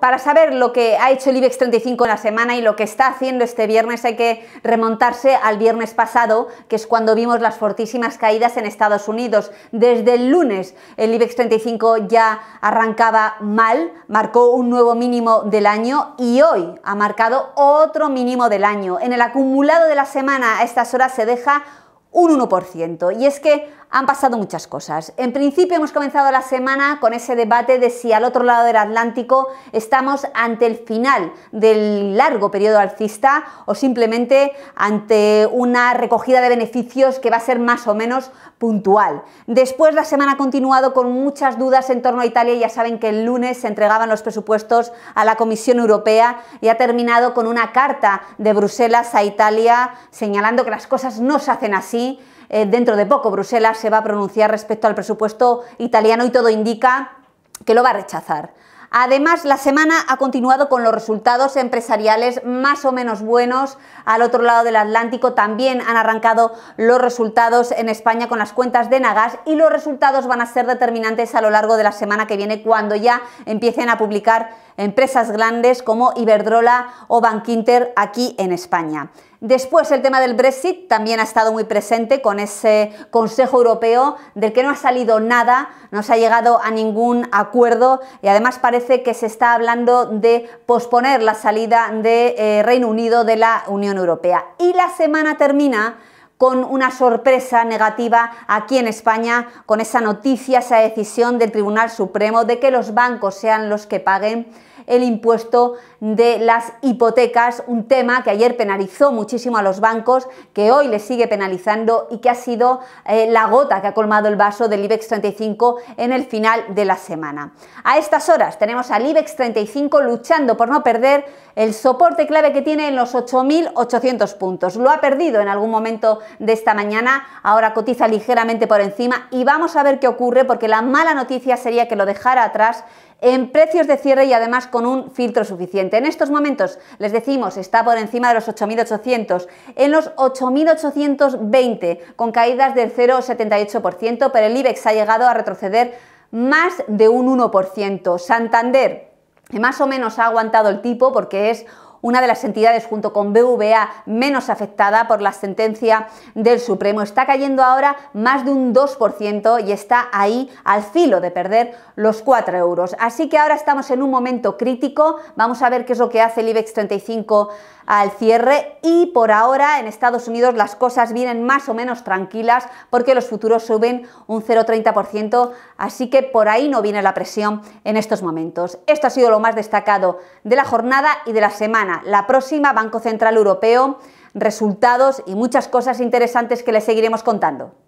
Para saber lo que ha hecho el IBEX 35 en la semana y lo que está haciendo este viernes hay que remontarse al viernes pasado, que es cuando vimos las fortísimas caídas en Estados Unidos. Desde el lunes el IBEX 35 ya arrancaba mal, marcó un nuevo mínimo del año y hoy ha marcado otro mínimo del año. En el acumulado de la semana a estas horas se deja un 1%. Y es que han pasado muchas cosas. En principio hemos comenzado la semana con ese debate de si al otro lado del Atlántico estamos ante el final del largo periodo alcista o simplemente ante una recogida de beneficios que va a ser más o menos puntual. Después la semana ha continuado con muchas dudas en torno a Italia. Ya saben que el lunes se entregaban los presupuestos a la Comisión Europea y ha terminado con una carta de Bruselas a Italia señalando que las cosas no se hacen así eh, dentro de poco Bruselas se va a pronunciar respecto al presupuesto italiano y todo indica que lo va a rechazar. Además, la semana ha continuado con los resultados empresariales más o menos buenos. Al otro lado del Atlántico también han arrancado los resultados en España con las cuentas de Nagas y los resultados van a ser determinantes a lo largo de la semana que viene cuando ya empiecen a publicar empresas grandes como Iberdrola o Bankinter aquí en España. Después el tema del Brexit también ha estado muy presente con ese Consejo Europeo del que no ha salido nada, no se ha llegado a ningún acuerdo y además parece que se está hablando de posponer la salida de eh, Reino Unido de la Unión Europea. Y la semana termina con una sorpresa negativa aquí en España con esa noticia, esa decisión del Tribunal Supremo de que los bancos sean los que paguen el impuesto de las hipotecas, un tema que ayer penalizó muchísimo a los bancos, que hoy le sigue penalizando y que ha sido eh, la gota que ha colmado el vaso del IBEX 35 en el final de la semana. A estas horas tenemos al IBEX 35 luchando por no perder el soporte clave que tiene en los 8.800 puntos. Lo ha perdido en algún momento de esta mañana, ahora cotiza ligeramente por encima y vamos a ver qué ocurre porque la mala noticia sería que lo dejara atrás en precios de cierre y además con un filtro suficiente. En estos momentos, les decimos, está por encima de los 8.800, en los 8.820, con caídas del 0,78%, pero el IBEX ha llegado a retroceder más de un 1%. Santander, que más o menos ha aguantado el tipo porque es una de las entidades junto con BVA menos afectada por la sentencia del Supremo. Está cayendo ahora más de un 2% y está ahí al filo de perder los 4 euros. Así que ahora estamos en un momento crítico, vamos a ver qué es lo que hace el IBEX 35 al cierre y por ahora en Estados Unidos las cosas vienen más o menos tranquilas porque los futuros suben un 0,30%, así que por ahí no viene la presión en estos momentos. Esto ha sido lo más destacado de la jornada y de la semana la próxima, Banco Central Europeo, resultados y muchas cosas interesantes que les seguiremos contando.